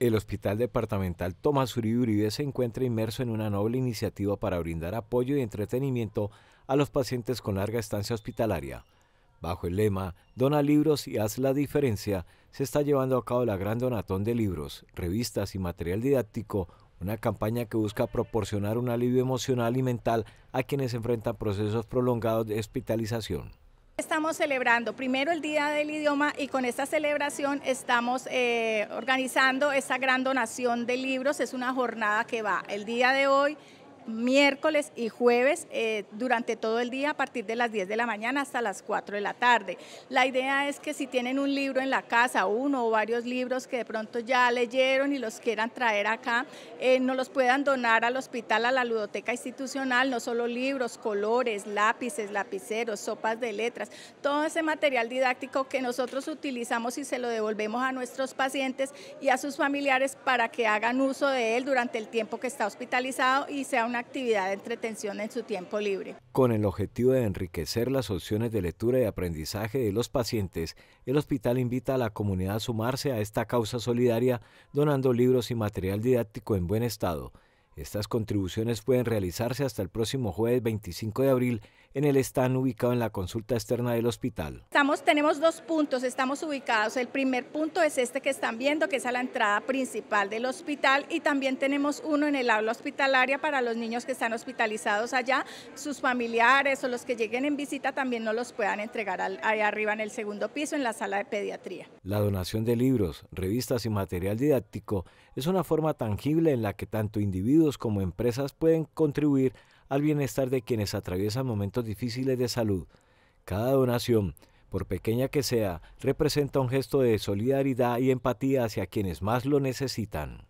El Hospital Departamental Tomás Uribe Uribe se encuentra inmerso en una noble iniciativa para brindar apoyo y entretenimiento a los pacientes con larga estancia hospitalaria. Bajo el lema Dona libros y haz la diferencia, se está llevando a cabo la gran donatón de libros, revistas y material didáctico, una campaña que busca proporcionar un alivio emocional y mental a quienes enfrentan procesos prolongados de hospitalización. Estamos celebrando primero el Día del Idioma y con esta celebración estamos eh, organizando esta gran donación de libros. Es una jornada que va el día de hoy, miércoles y jueves eh, durante todo el día a partir de las 10 de la mañana hasta las 4 de la tarde. La idea es que si tienen un libro en la casa, uno o varios libros que de pronto ya leyeron y los quieran traer acá, no eh, nos los puedan donar al hospital, a la ludoteca institucional, no solo libros, colores, lápices, lapiceros, sopas de letras, todo ese material didáctico que nosotros utilizamos y se lo devolvemos a nuestros pacientes y a sus familiares para que hagan uso de él durante el tiempo que está hospitalizado y sea un actividad de entretención en su tiempo libre. Con el objetivo de enriquecer las opciones de lectura y aprendizaje de los pacientes, el hospital invita a la comunidad a sumarse a esta causa solidaria donando libros y material didáctico en buen estado. Estas contribuciones pueden realizarse hasta el próximo jueves 25 de abril en el stand ubicado en la consulta externa del hospital. tenemos dos puntos, estamos ubicados. El primer punto es este que están viendo, que es a la entrada principal del hospital y también tenemos uno en el aula hospitalaria para los niños que están hospitalizados allá, sus familiares o los que lleguen en visita también no los puedan entregar allá arriba en el segundo piso, en la sala de pediatría. La donación de libros, revistas y material didáctico es una forma tangible en la que tanto individuos como empresas pueden contribuir al bienestar de quienes atraviesan momentos difíciles de salud. Cada donación, por pequeña que sea, representa un gesto de solidaridad y empatía hacia quienes más lo necesitan.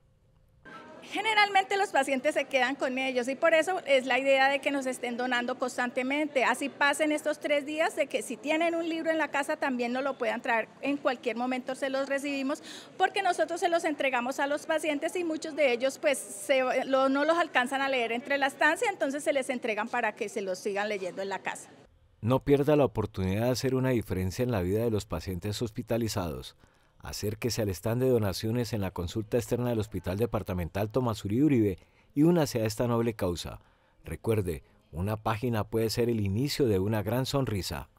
Generalmente los pacientes se quedan con ellos y por eso es la idea de que nos estén donando constantemente. Así pasen estos tres días de que si tienen un libro en la casa también nos lo puedan traer. En cualquier momento se los recibimos porque nosotros se los entregamos a los pacientes y muchos de ellos pues no los alcanzan a leer entre la estancia, entonces se les entregan para que se los sigan leyendo en la casa. No pierda la oportunidad de hacer una diferencia en la vida de los pacientes hospitalizados. Acérquese al stand de donaciones en la consulta externa del Hospital Departamental Tomás Uribe y únase a esta noble causa. Recuerde, una página puede ser el inicio de una gran sonrisa.